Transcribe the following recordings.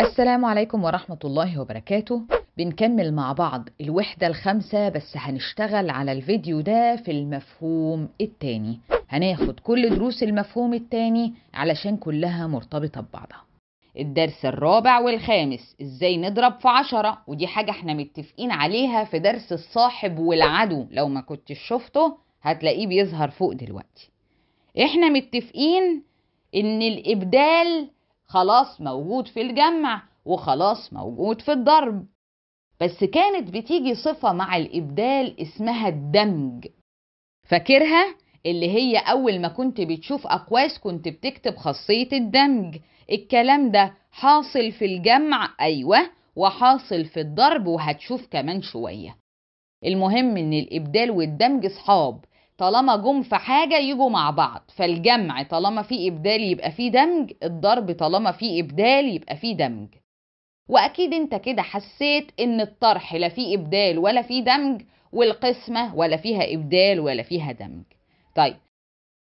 السلام عليكم ورحمة الله وبركاته بنكمل مع بعض الوحدة الخامسة بس هنشتغل على الفيديو ده في المفهوم التاني هناخد كل دروس المفهوم التاني علشان كلها مرتبطة ببعضها الدرس الرابع والخامس ازاي نضرب في عشرة ودي حاجة احنا متفقين عليها في درس الصاحب والعدو لو ما كنتش شفته هتلاقيه بيظهر فوق دلوقتي احنا متفقين ان الابدال خلاص موجود في الجمع وخلاص موجود في الضرب بس كانت بتيجي صفة مع الإبدال اسمها الدمج فاكرها؟ اللي هي أول ما كنت بتشوف أقواس كنت بتكتب خاصية الدمج الكلام ده حاصل في الجمع أيوة وحاصل في الضرب وهتشوف كمان شوية المهم إن الإبدال والدمج صحاب طالما جم في حاجة يجوا مع بعض فالجمع طالما في إبدال يبقى فيه دمج الضرب طالما في إبدال يبقى فيه دمج وأكيد أنت كده حسيت إن الطرح لا فيه إبدال ولا فيه دمج والقسمة ولا فيها إبدال ولا فيها دمج طيب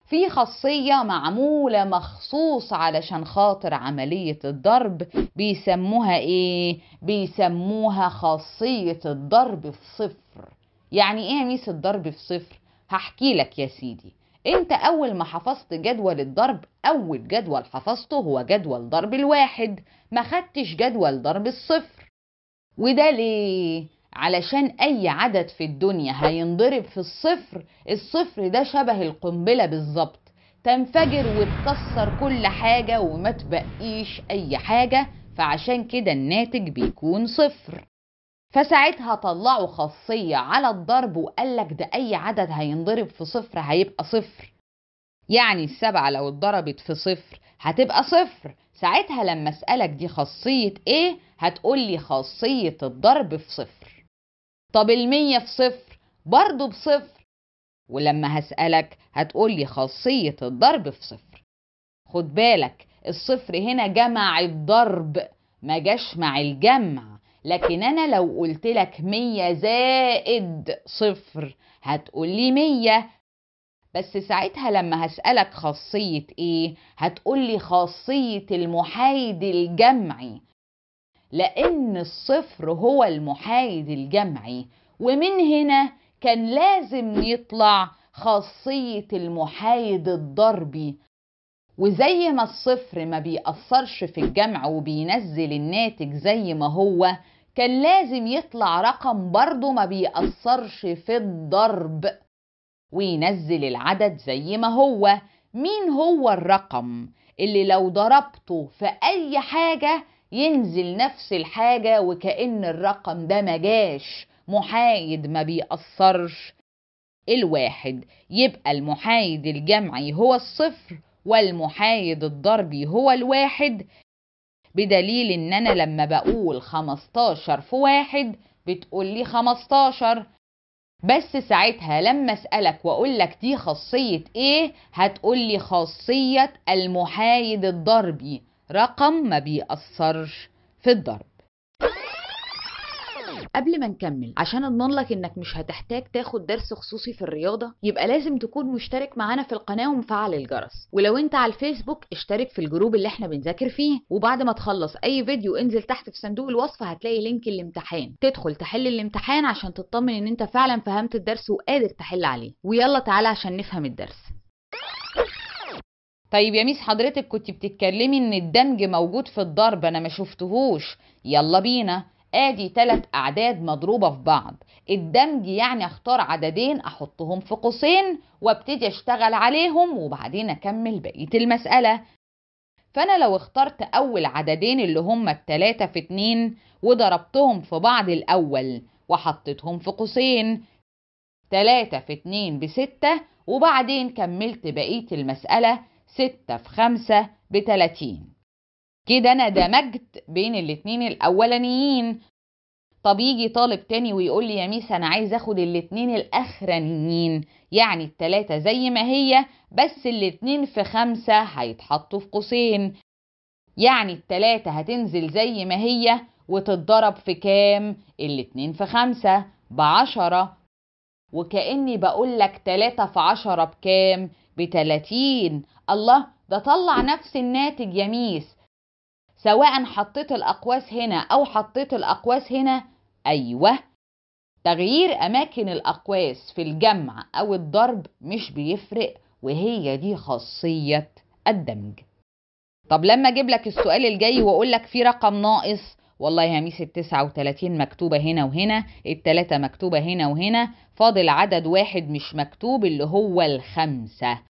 في خاصية معمولة مخصوص علشان خاطر عملية الضرب بيسموها ايه؟ بيسموها خاصية الضرب في صفر يعني ايه ميس الضرب في صفر؟ هحكي لك يا سيدي انت اول ما حفظت جدول الضرب اول جدول حفظته هو جدول ضرب الواحد ما خدتش جدول ضرب الصفر وده ليه علشان اي عدد في الدنيا هينضرب في الصفر الصفر ده شبه القنبله بالظبط تنفجر وتكسر كل حاجه وما تبقيش اي حاجه فعشان كده الناتج بيكون صفر فساعتها طلعوا خاصية على الضرب وقال لك ده أي عدد هينضرب في صفر هيبقى صفر يعني السبعة لو اتضربت في صفر هتبقى صفر ساعتها لما أسألك دي خاصية إيه هتقولي خاصية الضرب في صفر طب المية في صفر برضو بصفر ولما هسألك هتقولي خاصية الضرب في صفر خد بالك الصفر هنا جمع الضرب ما جاش مع الجمع لكن أنا لو قلت لك مية زائد صفر هتقولي مية بس ساعتها لما هسألك خاصية إيه هتقولي خاصية المحايد الجمعي لأن الصفر هو المحايد الجمعي ومن هنا كان لازم يطلع خاصية المحايد الضربي وزي ما الصفر ما بيأثرش في الجمع وبينزل الناتج زي ما هو كان لازم يطلع رقم برضه ما بيأثرش في الضرب وينزل العدد زي ما هو مين هو الرقم اللي لو ضربته في أي حاجة ينزل نفس الحاجة وكأن الرقم ده مجاش محايد ما بيأثرش الواحد يبقى المحايد الجمعي هو الصفر والمحايد الضربي هو الواحد بدليل ان انا لما بقول 15 في واحد بتقول لي 15 بس ساعتها لما اسألك واقول لك دي خاصية ايه هتقول لي خاصية المحايد الضربي رقم ما بيأثرش في الضرب قبل ما نكمل عشان اضمن لك انك مش هتحتاج تاخد درس خصوصي في الرياضه يبقى لازم تكون مشترك معانا في القناه ومفعل الجرس ولو انت على الفيسبوك اشترك في الجروب اللي احنا بنذاكر فيه وبعد ما تخلص اي فيديو انزل تحت في صندوق الوصف هتلاقي لينك الامتحان تدخل تحل الامتحان عشان تطمن ان انت فعلا فهمت الدرس وقادر تحل عليه ويلا تعالى عشان نفهم الدرس طيب يا ميس حضرتك كنت بتتكلمي ان الدمج موجود في الضرب انا ما شفتهوش يلا بينا ادي تلات اعداد مضروبه في بعض الدمج يعني اختار عددين احطهم في قوسين وابتدي اشتغل عليهم وبعدين اكمل بقيه المساله فانا لو اخترت اول عددين اللي هما التلاتة في اتنين وضربتهم في بعض الاول وحطيتهم في قوسين تلاتة في اتنين بستة وبعدين كملت بقية المسألة ستة في خمسة بتلاتين كده انا دمجت بين الاتنين الاولانيين طب يجي طالب تاني ويقول لي يا ميس انا عايز اخد الاتنين الاخرانيين يعني التلاتة زي ما هي بس الاتنين في خمسة هيتحطوا في قوسين يعني التلاتة هتنزل زي ما هي وتتضرب في كام الاتنين في خمسة بعشرة وكأني بقول لك تلاتة في عشرة بكام بتلاتين الله ده طلع نفس الناتج يا ميس سواء حطيت الأقواس هنا أو حطيت الأقواس هنا أيوه تغيير أماكن الأقواس في الجمع أو الضرب مش بيفرق وهي دي خاصية الدمج طب لما أجيب لك السؤال الجاي وأقول لك في رقم ناقص والله يا ميس التسعة وتلاتين مكتوبة هنا وهنا التلاتة مكتوبة هنا وهنا فاضل عدد واحد مش مكتوب اللي هو الخمسة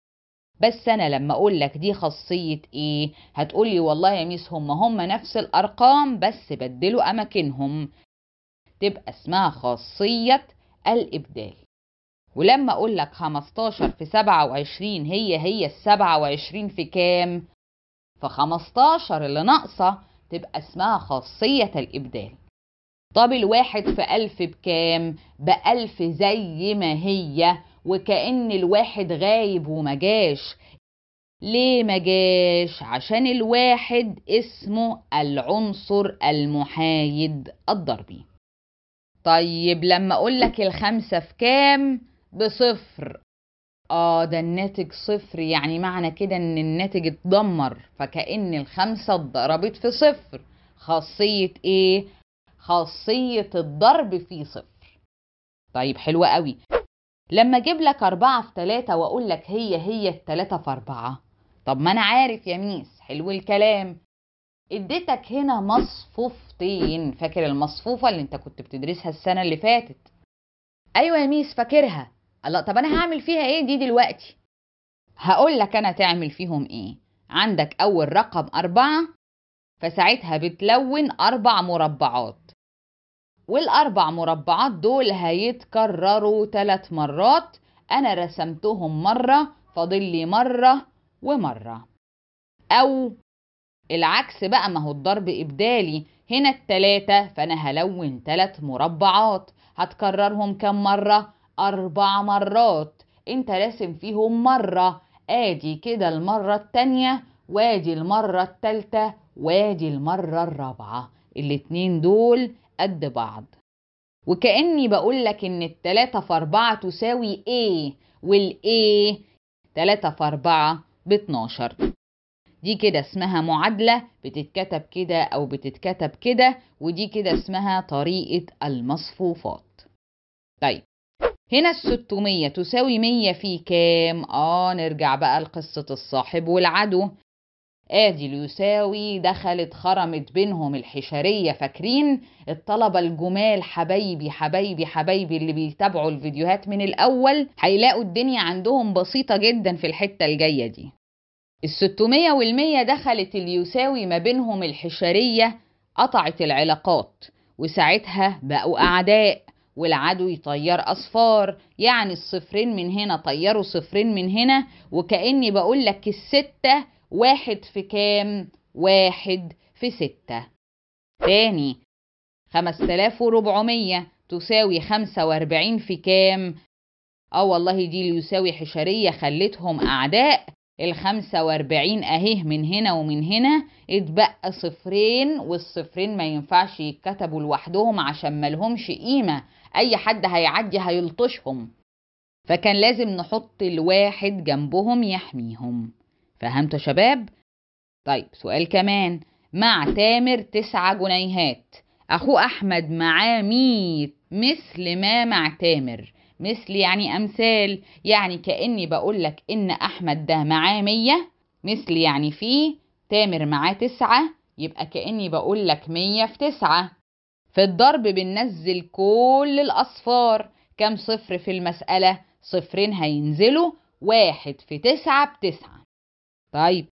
بس انا لما اقول لك دي خاصيه ايه هتقول لي والله يا ميس هم هم نفس الارقام بس بدلوا اماكنهم تبقى اسمها خاصيه الابدال ولما اقول لك 15 في 27 هي هي ال 27 في كام ف 15 اللي ناقصه تبقى اسمها خاصيه الابدال طب الواحد في ألف بكام بألف زي ما هي وكأن الواحد غايب ومجاش ليه مجاش عشان الواحد اسمه العنصر المحايد الضربي طيب لما اقولك الخمسة في كام بصفر اه ده الناتج صفر يعني معنى كده ان الناتج اتدمر فكأن الخمسة اتضربت في صفر خاصية ايه خاصية الضرب في صفر طيب حلوة قوي لما اجيب لك أربعة في تلاتة وأقول لك هي هي التلاتة في أربعة طب ما أنا عارف يا ميس حلو الكلام اديتك هنا مصفوفتين فاكر المصفوفة اللي انت كنت بتدرسها السنة اللي فاتت أيوة يا ميس فاكرها الله طب أنا هعمل فيها إيه دي دلوقتي هقول لك أنا تعمل فيهم إيه عندك أول رقم أربعة فساعتها بتلون أربع مربعات والأربع مربعات دول هيتكرروا ثلاث مرات أنا رسمتهم مرة فاضل لي مرة ومرة أو العكس بقى ما هو الضرب إبدالي هنا التلاتة فأنا هلون تلات مربعات هتكررهم كم مرة؟ أربع مرات أنت راسم فيهم مرة آدي كده المرة التانية وادي المرة التالتة وادي المرة الرابعة الاتنين دول قد بعض وكأني بقولك إن التلاتة في أربعة تساوي إيه والإيه تلاتة في أربعة باتناشر دي كده اسمها معادلة بتتكتب كده أو بتتكتب كده ودي كده اسمها طريقة المصفوفات طيب هنا الستمية تساوي مية في كام؟ آه نرجع بقى لقصة الصاحب والعدو ادي اليساوي دخلت خرمت بينهم الحشريه فاكرين الطلبه الجمال حبايبي حبايبي حبايبي اللي بيتابعوا الفيديوهات من الاول هيلاقوا الدنيا عندهم بسيطه جدا في الحته الجايه دي الستمية والمية دخلت اليساوي ما بينهم الحشرية قطعت العلاقات وساعتها بقوا أعداء والعدو يطير أصفار يعني الصفرين من هنا طيروا صفرين من هنا وكأني بقول لك الستة واحد في كام واحد في ستة تاني خمسة آلاف وربعمية تساوي خمسة واربعين في كام اه والله دي اللي يساوي حشرية خلتهم أعداء الخمسة واربعين أهيه من هنا ومن هنا اتبقى صفرين والصفرين ما ينفعش يتكتبوا لوحدهم عشان ملهمش قيمة أي حد هيعدي هيلطشهم فكان لازم نحط الواحد جنبهم يحميهم فهمتوا يا شباب طيب سؤال كمان مع تامر تسعة جنيهات أخو أحمد معاه مية مثل ما مع تامر مثل يعني أمثال يعني كأني بقولك إن أحمد ده معاه مية مثل يعني فيه تامر معاه تسعة يبقى كأني بقولك مية في تسعة في الضرب بننزل كل الأصفار كم صفر في المسألة صفرين هينزلوا واحد في تسعة بتسعة طيب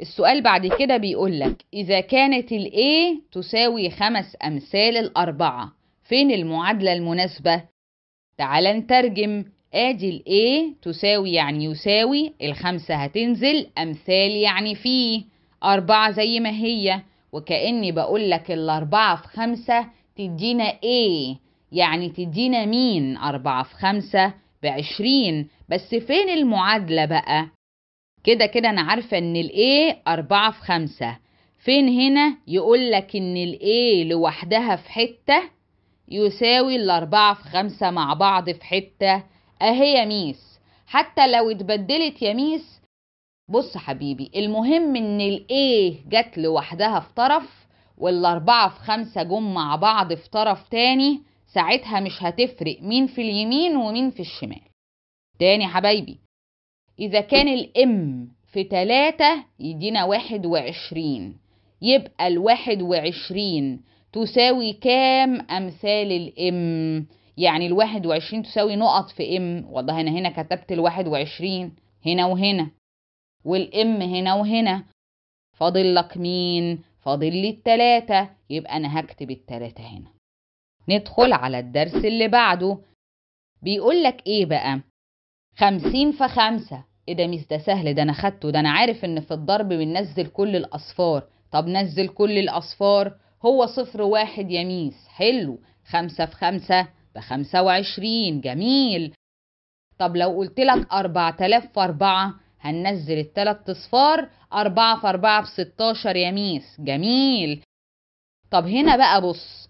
السؤال بعد كده بيقول لك إذا كانت الـ A تساوي خمس أمثال الأربعة فين المعادلة المناسبة؟ تعال نترجم ادي الـ A تساوي يعني يساوي الخمسة هتنزل أمثال يعني فيه أربعة زي ما هي وكأني بقول لك الأربعة في خمسة تدينا A يعني تدينا مين أربعة في خمسة بعشرين بس فين المعادلة بقى؟ كده كده انا عارفه ان الاي أربعة في خمسة فين هنا يقول لك ان الاي لوحدها في حته يساوي الأربعة في خمسة مع بعض في حته اهي ميس حتى لو اتبدلت يا ميس بص حبيبي المهم ان الاي جت لوحدها في طرف والأربعة في خمسة جم مع بعض في طرف تاني ساعتها مش هتفرق مين في اليمين ومين في الشمال تاني حبايبي إذا كان الإم في تلاتة يدينا واحد وعشرين يبقى الواحد وعشرين تساوي كام أمثال الإم يعني الواحد وعشرين تساوي نقط في إم والله أنا هنا كتبت الواحد وعشرين هنا وهنا والإم هنا وهنا فاضل لك مين؟ فاضل لي التلاتة يبقى أنا هكتب التلاتة هنا ندخل على الدرس اللي بعده بيقول لك إيه بقى؟ خمسين في خمسة ايه ده ميس ده سهل ده انا خدته ده انا عارف ان في الضرب بننزل كل الاصفار طب نزل كل الاصفار هو صفر واحد يا ميس حلو خمسة في خمسة بخمسة وعشرين جميل طب لو قلت لك أربعة تلاف في أربعة هننزل التلات أصفار أربعة في أربعة في ستاشر يا ميس جميل طب هنا بقى بص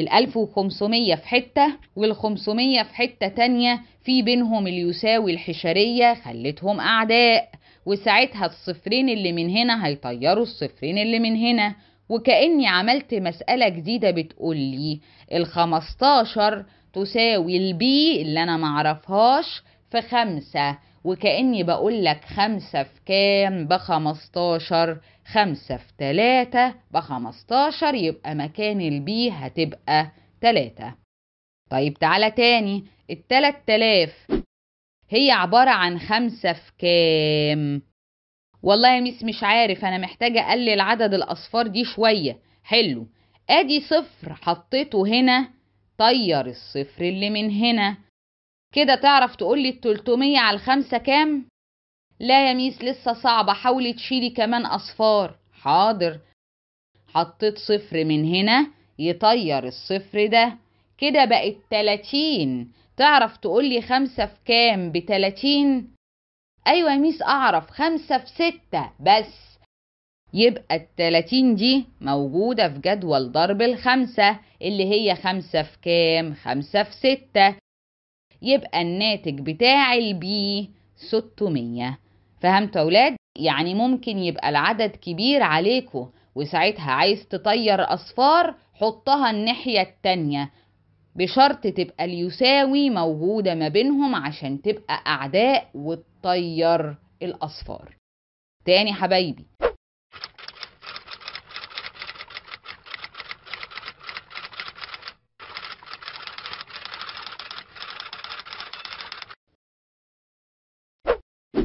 ال1500 في حتة وال500 في حتة تانية في بينهم اليساوي الحشرية خلتهم أعداء وساعتها الصفرين اللي من هنا هيطيروا الصفرين اللي من هنا وكأني عملت مسألة جديدة بتقولي الخمستاشر تساوي البي اللي أنا معرفهاش في خمسة وكأني بقولك خمسة في كام بخمستاشر خمسة في تلاتة بخمستاشر يبقى مكان البي هتبقى تلاتة طيب تعالى تاني التلات تلاف هي عبارة عن خمسة في كام؟ والله يا ميس مش عارف أنا محتاجة أقلل عدد الأصفار دي شوية حلو أدي صفر حطيته هنا طير الصفر اللي من هنا كده تعرف تقولي التلتمية على الخمسة كام؟ لا يا ميس لسه صعبة حاولي تشيلي كمان أصفار حاضر حطيت صفر من هنا يطير الصفر ده كده بقت تلاتين تعرف تقولي خمسة في كام بتلاتين؟ أيوة يا ميس أعرف خمسة في ستة بس يبقى التلاتين دي موجودة في جدول ضرب الخمسة اللي هي خمسة في كام؟ خمسة في ستة يبقى الناتج بتاع البي ستمية فهمتوا يا اولاد يعني ممكن يبقى العدد كبير عليكوا وساعتها عايز تطير اصفار حطها الناحيه التانيه بشرط تبقى اليساوي موجوده ما بينهم عشان تبقى اعداء وتطير الاصفار تاني حبايبي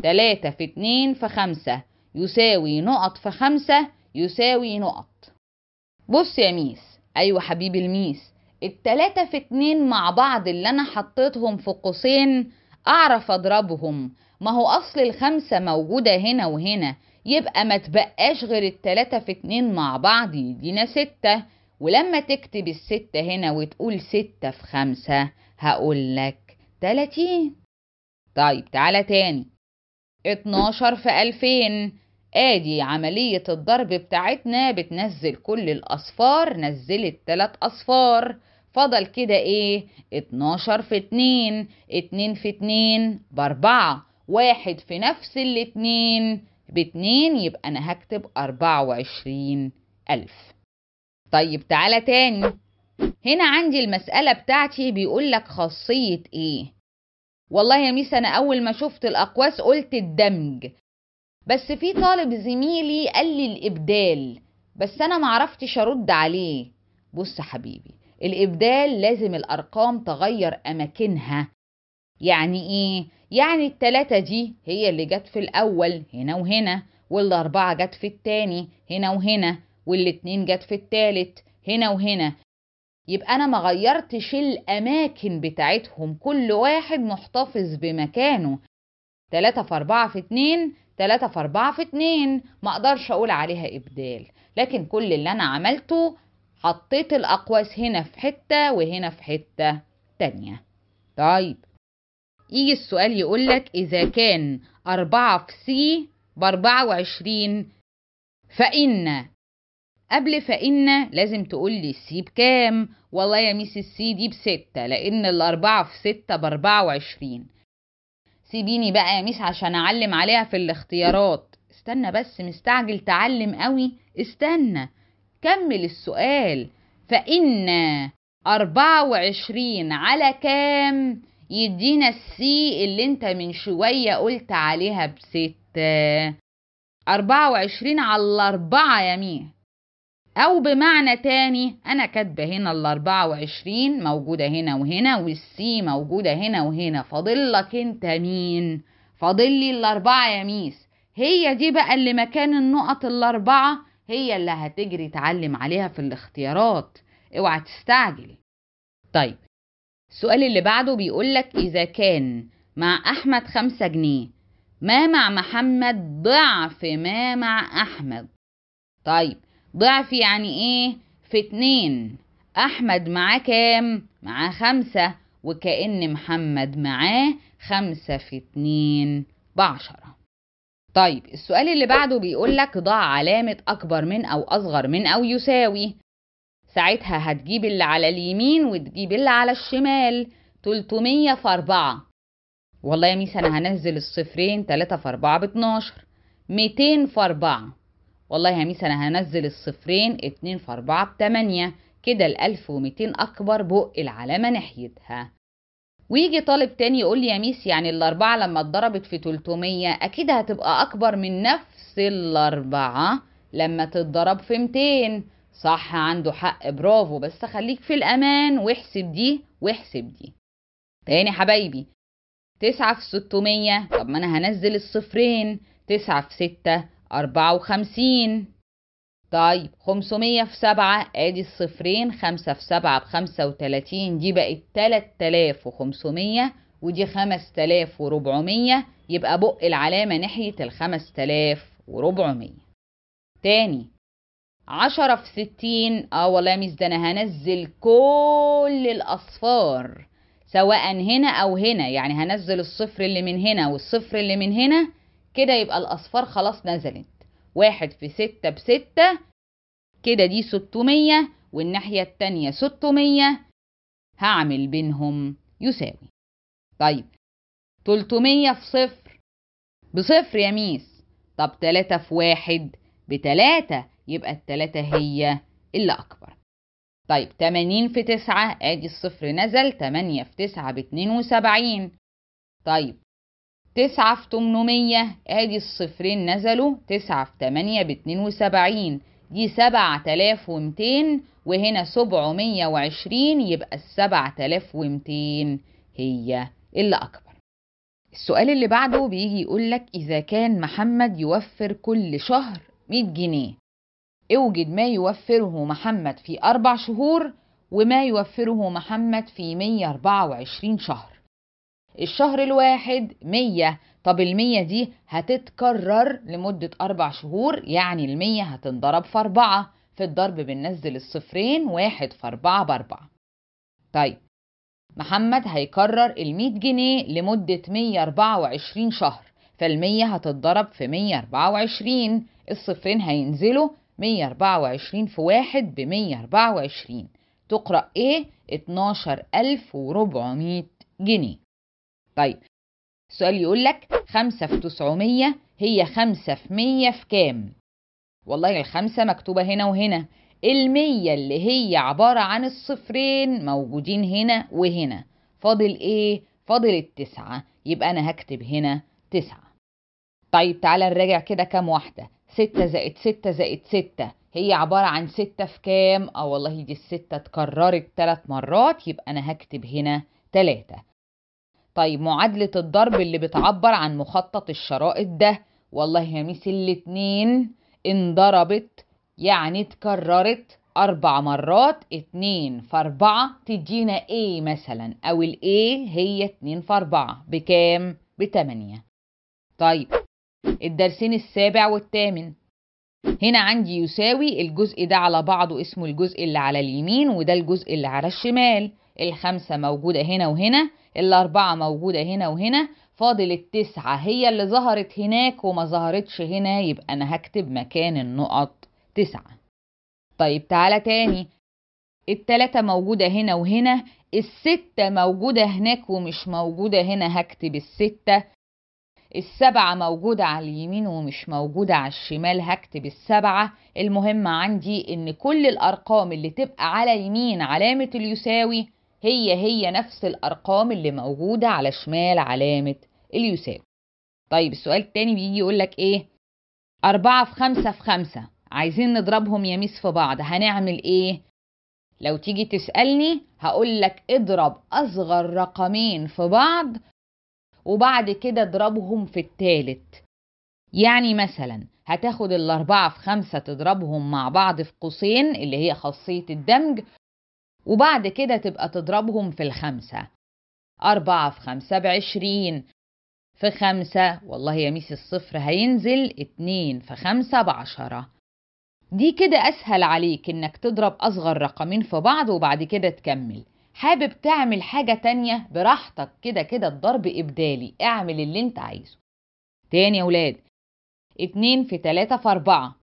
تلاتة في اتنين في خمسة يساوي نقط في خمسة يساوي نقط بص يا ميس أيوة حبيبي الميس التلاتة في اتنين مع بعض اللي أنا حطيتهم في قوسين أعرف أضربهم ما هو أصل الخمسة موجودة هنا وهنا يبقى ما تبقاش غير التلاتة في اتنين مع بعض يدينا ستة ولما تكتب الستة هنا وتقول ستة في خمسة هقولك تلاتين طيب تعالى تاني اتناشر في ألفين ادي عملية الضرب بتاعتنا بتنزل كل الأصفار نزلت تلات أصفار فضل كده ايه اتناشر في اتنين اتنين في اتنين باربعة واحد في نفس الاتنين باتنين يبقى انا هكتب اربعة وعشرين الف طيب تعالى تاني هنا عندي المسألة بتاعتي بيقولك خاصية ايه والله يا ميس انا اول ما شفت الاقواس قلت الدمج بس في طالب زميلي قال لي الابدال بس انا معرفتش ارد عليه بص حبيبي الابدال لازم الارقام تغير اماكنها يعني ايه يعني التلاتة دي هي اللي جت في الاول هنا وهنا والاربعة جت في التاني هنا وهنا والاتنين جت في التالت هنا وهنا يبقى انا ما غيرتش الاماكن بتاعتهم كل واحد محتفظ بمكانه 3 في 4 في 2 3 في 4 في 2 ما اقدرش اقول عليها ابدال لكن كل اللي انا عملته حطيت الاقواس هنا في حته وهنا في حته تانية طيب يجي السؤال يقول لك اذا كان 4 في سي ب 24 فإن قبل فإن لازم تقول لي السي بكام والله يا ميس السي دي بستة لأن الأربعة في ستة بأربعة وعشرين سيبيني بقى يا ميس عشان أعلم عليها في الاختيارات استنى بس مستعجل تعلم قوي استنى كمل السؤال فإن أربعة وعشرين على كام يدينا السي اللي انت من شوية قلت عليها بستة أربعة وعشرين على الأربعة يا ميه أو بمعنى تاني أنا كاتبة هنا ال 24 موجودة هنا وهنا والسي موجودة هنا وهنا فاضل لك أنت مين؟ فاضل لي الأربعة يا ميس هي دي بقى اللي مكان النقط الأربعة هي اللي هتجري تعلم عليها في الاختيارات اوعى تستعجل طيب السؤال اللي بعده بيقولك إذا كان مع أحمد خمسة جنيه ما مع محمد ضعف ما مع أحمد طيب ضعف يعني ايه في اتنين احمد معاه كام معاه خمسة وكأن محمد معاه خمسة في اتنين بعشرة طيب السؤال اللي بعده بيقول لك ضع علامة أكبر من أو أصغر من أو يساوي ساعتها هتجيب اللي على اليمين وتجيب اللي على الشمال 300 في 4 والله يا ميس أنا هنزل الصفرين 3 في 4 ب 12 200 في 4 والله يا ميس انا هنزل الصفرين اتنين في اربعة بتمانية كده الالف ومتين اكبر بق العلامة ناحيتها ويجي طالب تاني يقول لي يا ميس يعني الاربعة لما اتضربت في تلتمية اكيد هتبقى اكبر من نفس الاربعة لما تتضرب في متين صح عنده حق برافو بس خليك في الامان واحسب دي واحسب دي تاني حبايبي تسعة في ستمية طب ما انا هنزل الصفرين تسعة في ستة أربعة وخمسين طيب خمسمية في سبعة ادي الصفرين خمسة في سبعة بخمسة وتلاتين دي بقت تلات تلاف وخمسمية ودي خمس تلاف وربعمية يبقى بق العلامة ناحية الخمس تلاف وربعمية تاني عشرة في ستين اه والله يا ميس ده انا هنزل كل الاصفار سواء هنا او هنا يعني هنزل الصفر اللي من هنا والصفر اللي من هنا كده يبقى الأصفار خلاص نزلت واحد في ستة بستة كده دي ستمية والناحية التانية ستمية هعمل بينهم يساوي طيب تلتمية في صفر بصفر يا ميس طب تلاتة في واحد بتلاتة يبقى التلاتة هي اللي أكبر طيب تمانين في تسعة آدي الصفر نزل تمانية في تسعة باتنين وسبعين طيب تسعة في تمنمية ادي الصفرين نزلوا تسعة في تمانية باتنين وسبعين دي سبعة تلاف ومتين وهنا سبعمية وعشرين يبقى السبعة تلاف ومتين هي اللي أكبر السؤال اللي بعده بيجي يقولك إذا كان محمد يوفر كل شهر مية جنيه اوجد ما يوفره محمد في أربع شهور وما يوفره محمد في مية أربعة وعشرين شهر الشهر الواحد مية طب المية دي هتتكرر لمدة أربع شهور يعني المية هتنضرب في أربعة في الضرب بننزل الصفرين واحد في أربعة بأربعة طيب محمد هيكرر المية جنيه لمدة مية أربعة وعشرين شهر فالمية هتتضرب في مية أربعة وعشرين الصفرين هينزلوا مية أربعة وعشرين في واحد بمية أربعة وعشرين تقرأ إيه؟ اتناشر ألف وربعمية جنيه طيب السؤال يقول لك خمسة في تسعمية هي خمسة في مية في كام؟ والله الخمسة مكتوبة هنا وهنا المية اللي هي عبارة عن الصفرين موجودين هنا وهنا فاضل ايه؟ فاضل التسعة يبقى أنا هكتب هنا تسعة طيب تعالى نراجع كده كام واحدة ستة زائد ستة زائد ستة هي عبارة عن ستة في كام؟ اه والله دي الستة اتكررت تلات مرات يبقى أنا هكتب هنا تلاتة طيب معادلة الضرب اللي بتعبر عن مخطط الشرائط ده والله يا ميس الاتنين انضربت يعني اتكررت أربع مرات اتنين في أربعة تدينا ايه مثلا أو الايه هي اتنين في أربعة بكام؟ بتمانية طيب الدرسين السابع والثامن هنا عندي يساوي الجزء ده على بعضه اسمه الجزء اللي على اليمين وده الجزء اللي على الشمال الخمسة موجودة هنا وهنا الأربعة موجودة هنا وهنا فاضل التسعة هي اللي ظهرت هناك وما ظهرتش هنا يبقى أنا هكتب مكان النقط تسعة طيب تعالى تاني التلاتة موجودة هنا وهنا الستة موجودة هناك ومش موجودة هنا هكتب الستة السبعة موجودة على اليمين ومش موجودة على الشمال هكتب السبعة المهم عندي إن كل الأرقام اللي تبقى على يمين علامة اليساوي هي هي نفس الأرقام اللي موجودة على شمال علامة اليساوي طيب السؤال التاني بيجي يقول لك إيه أربعة في خمسة في خمسة عايزين نضربهم ميس في بعض هنعمل إيه لو تيجي تسألني هقول لك اضرب أصغر رقمين في بعض وبعد كده اضربهم في التالت يعني مثلا هتاخد الأربعة في خمسة تضربهم مع بعض في قوسين اللي هي خاصية الدمج وبعد كده تبقى تضربهم في الخمسة أربعة في خمسة بعشرين في خمسة والله يا ميسي الصفر هينزل اتنين في خمسة بعشرة دي كده أسهل عليك إنك تضرب أصغر رقمين في بعض وبعد كده تكمل حابب تعمل حاجة تانية براحتك كده كده الضرب إبدالي اعمل اللي انت عايزه تاني يا ولاد اتنين في تلاتة في أربعة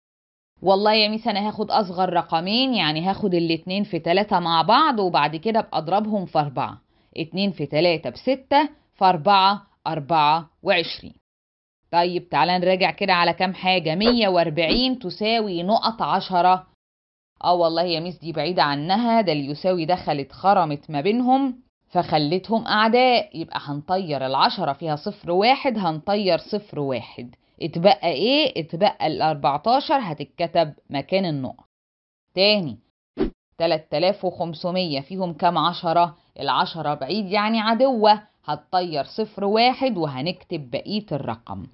والله يا ميس انا هاخد اصغر رقمين يعني هاخد الاتنين في تلاتة مع بعض وبعد كده بأضربهم في اربعة اتنين في تلاتة بستة في اربعة اربعة وعشرين طيب تعالى نراجع كده على كام حاجة مية واربعين تساوي نقط عشرة اه والله يا ميس دي بعيدة عنها ده اللي يساوي دخلت خرمت ما بينهم فخلتهم أعداء يبقى هنطير العشرة فيها صفر واحد هنطير صفر واحد اتبقى ايه اتبقى ال 14 هتتكتب مكان النقط تاني 3500 فيهم كام عشرة العشرة بعيد يعني عدوة هتطير صفر واحد وهنكتب بقية الرقم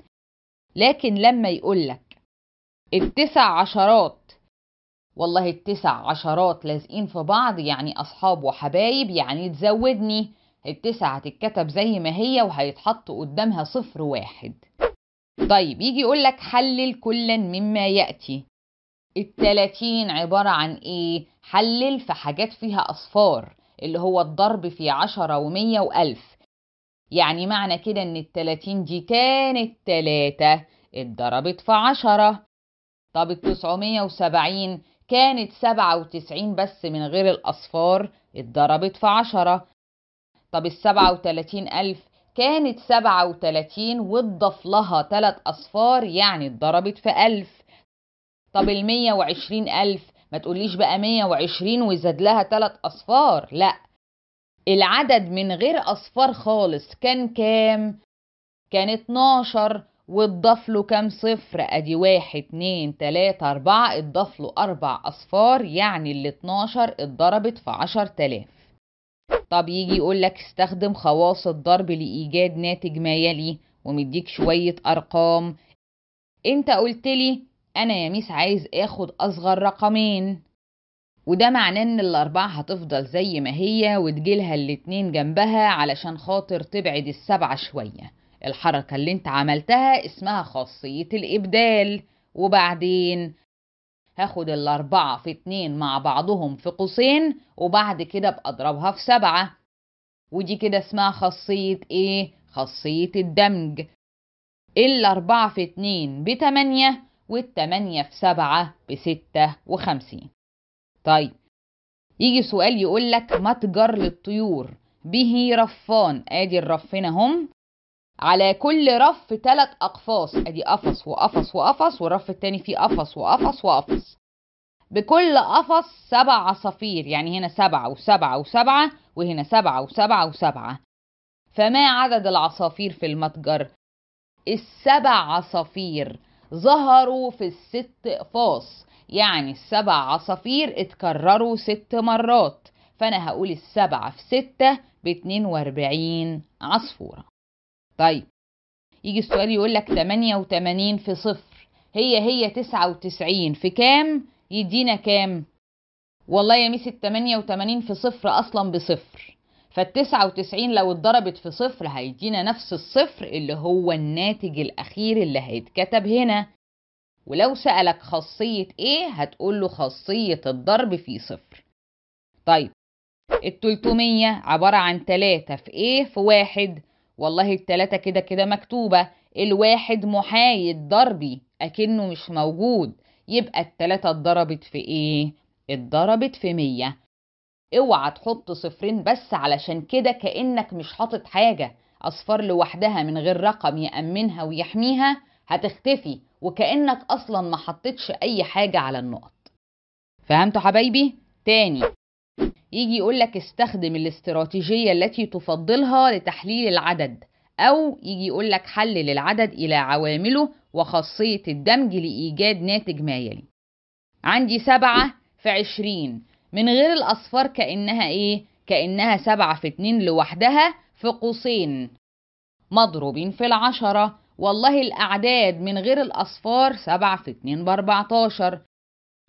لكن لما يقولك التسع عشرات والله التسع عشرات لازقين في بعض يعني أصحاب وحبايب يعني تزودني التسعة هتتكتب زي ما هي وهيتحط قدامها صفر واحد طيب يجي يقول لك حلل كلا مما يأتي التلاتين عبارة عن ايه حلل في حاجات فيها أصفار اللي هو الضرب في عشرة ومية وألف يعني معنى كده ان التلاتين دي كانت تلاتة اتضربت في عشرة طب التسعمية وسبعين كانت سبعة وتسعين بس من غير الأصفار اتضربت في عشرة طب السبعة وتلاتين ألف كانت 37 واتضاف لها 3 أصفار يعني اتضربت في 1000 طب ال 120 ألف ما تقوليش بقى 120 وزاد لها 3 أصفار لأ العدد من غير أصفار خالص كان كام؟ كان 12 واتضاف له كام صفر ادي واحد اتنين تلاتة اربعة اتضاف له اربع اصفار يعني ال 12 اتضربت في عشر تلاف طب يجي يقول لك استخدم خواص الضرب لإيجاد ناتج ما يلي ومديك شوية أرقام انت قلت لي انا يا ميس عايز اخد اصغر رقمين وده معناه ان الاربعة هتفضل زي ما هي وتجيلها الاتنين جنبها علشان خاطر تبعد السبعة شوية الحركة اللي انت عملتها اسمها خاصية الابدال وبعدين هاخد الأربعة في اتنين مع بعضهم في قوسين وبعد كده بأضربها في سبعة ودي كده اسمها خاصية إيه؟ خاصية الدمج الأربعة في اتنين بتمانية والتمانية في سبعة بستة وخمسين طيب يجي سؤال يقولك متجر للطيور به رفان ادي الرفين هم على كل رف ثلاث اقفاص ادي قفص وقفص وقفص والرف التاني فيه قفص وقفص وقفص بكل قفص سبع عصافير يعني هنا سبعة وسبعة وسبعة وهنا سبعة وسبعة وسبعة فما عدد العصافير في المتجر؟ السبع عصافير ظهروا في الست اقفاص يعني السبع عصافير اتكرروا ست مرات فأنا هقول السبعة في ستة باتنين واربعين عصفورة طيب يجي السؤال يقول لك 88 في صفر هي هي 99 في كام يدينا كام والله يا ميس ال 88 في صفر اصلا بصفر فال 99 لو اتضربت في صفر هيدينا نفس الصفر اللي هو الناتج الاخير اللي هيتكتب هنا ولو سألك خاصية ايه هتقول له خاصية الضرب في صفر طيب التلتمية عبارة عن تلاتة في ايه في واحد والله التلاتة كده كده مكتوبة الواحد محايد ضربي أكنه مش موجود يبقى التلاتة اتضربت في إيه؟ اتضربت في مية اوعى تحط صفرين بس علشان كده كأنك مش حاطط حاجة أصفار لوحدها من غير رقم يأمنها ويحميها هتختفي وكأنك أصلا ما حطيتش أي حاجة على النقط فهمتوا حبايبي؟ تاني يجي يقول لك استخدم الاستراتيجية التي تفضلها لتحليل العدد أو يجي يقول لك حلل العدد إلى عوامله وخاصية الدمج لإيجاد ناتج ما يلي عندي سبعة في عشرين من غير الأصفار كأنها إيه؟ كأنها سبعة في اتنين لوحدها في قوسين مضروبين في العشرة والله الأعداد من غير الأصفار سبعة في اتنين بأربعتاشر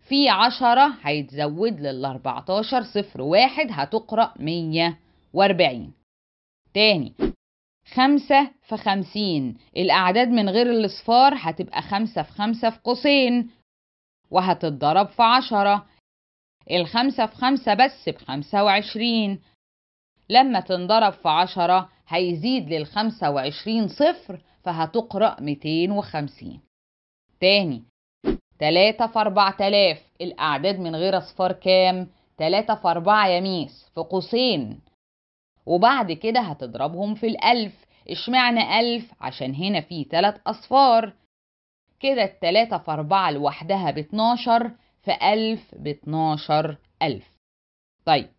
في عشرة هيتزود للأربعتاشر صفر واحد هتقرأ مية وأربعين تاني خمسة في خمسين الأعداد من غير الأصفار هتبقى خمسة في خمسة في قوسين وهتتضرب في عشرة الخمسة في خمسة بس بخمسة وعشرين لما تنضرب في عشرة هيزيد للخمسة وعشرين صفر فهتقرأ ميتين وخمسين تاني تلاتة في أربعة تلاف الأعداد من غير أصفار كام؟ تلاتة في أربعة يميس في قوسين وبعد كده هتضربهم في الألف اشمعنى ألف؟ عشان هنا في تلات أصفار كده التلاتة في أربعة لوحدها باتناشر فألف باتناشر ألف طيب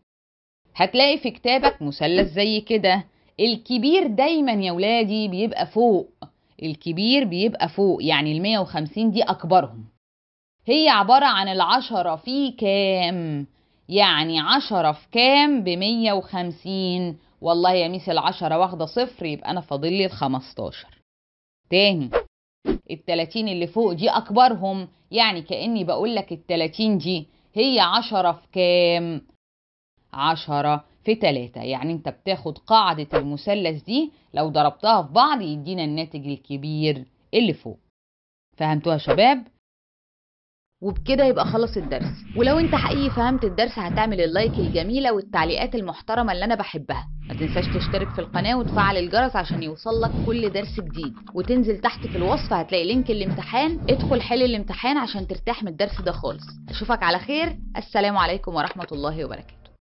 هتلاقي في كتابك مثلث زي كده الكبير دايما يا ولادي بيبقى فوق الكبير بيبقى فوق يعني ال 150 دي أكبرهم هي عبارة عن العشرة في كام يعني عشرة في كام بمية وخمسين والله يا ميس العشرة واخدة صفر يبقى أنا فاضل لي الخمستاشر تاني التلاتين اللي فوق دي أكبرهم يعني كأني بقول لك التلاتين دي هي عشرة في كام عشرة في تلاتة يعني انت بتاخد قاعدة المثلث دي لو ضربتها في بعض يدينا الناتج الكبير اللي فوق فهمتوها شباب وبكده يبقى خلص الدرس ولو انت حقيقي فهمت الدرس هتعمل اللايك الجميلة والتعليقات المحترمة اللي انا بحبها ما تنساش تشترك في القناة وتفعل الجرس عشان يوصلك كل درس جديد وتنزل تحت في الوصف هتلاقي لينك الامتحان ادخل حل الامتحان عشان ترتاح من الدرس ده خالص اشوفك على خير السلام عليكم ورحمة الله وبركاته